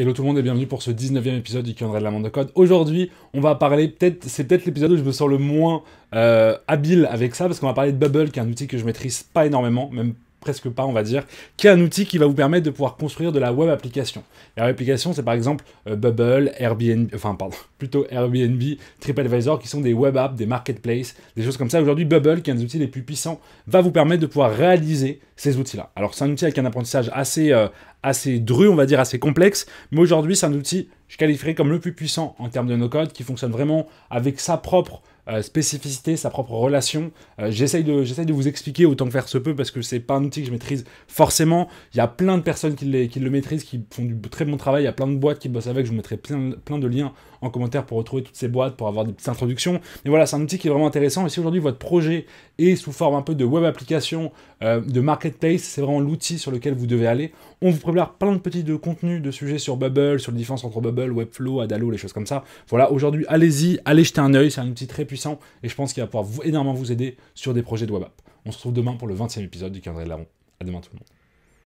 Hello tout le monde et bienvenue pour ce 19e épisode du Quand de Monde de code. Aujourd'hui, on va parler, peut-être, c'est peut-être l'épisode où je me sens le moins euh, habile avec ça, parce qu'on va parler de Bubble, qui est un outil que je maîtrise pas énormément, même presque pas, on va dire, qui est un outil qui va vous permettre de pouvoir construire de la web application. La web application, c'est par exemple euh, Bubble, Airbnb, enfin, pardon, plutôt Airbnb, TripAdvisor, qui sont des web apps, des marketplaces, des choses comme ça. Aujourd'hui, Bubble, qui est un des outils les plus puissants, va vous permettre de pouvoir réaliser ces outils-là. Alors c'est un outil avec un apprentissage assez, euh, assez dru, on va dire, assez complexe, mais aujourd'hui c'est un outil, je qualifierais comme le plus puissant en termes de no-code, qui fonctionne vraiment avec sa propre euh, spécificité, sa propre relation. Euh, j'essaye de, de vous expliquer autant que faire se peut parce que c'est pas un outil que je maîtrise forcément. Il y a plein de personnes qui, les, qui le maîtrisent, qui font du très bon travail. Il y a plein de boîtes qui bossent avec. Je vous mettrai plein, plein de liens en commentaire pour retrouver toutes ces boîtes, pour avoir des petites introductions. Mais voilà, c'est un outil qui est vraiment intéressant. Et si aujourd'hui votre projet est sous forme un peu de web application, de marketing, c'est vraiment l'outil sur lequel vous devez aller. On vous prépare plein de petits de contenus de sujets sur Bubble, sur les différences entre Bubble, Webflow, Adalo, les choses comme ça. Voilà, aujourd'hui, allez-y, allez jeter un œil, c'est un outil très puissant et je pense qu'il va pouvoir énormément vous aider sur des projets de web app. On se retrouve demain pour le 20e épisode du calendrier de l'Aron. À demain tout le monde.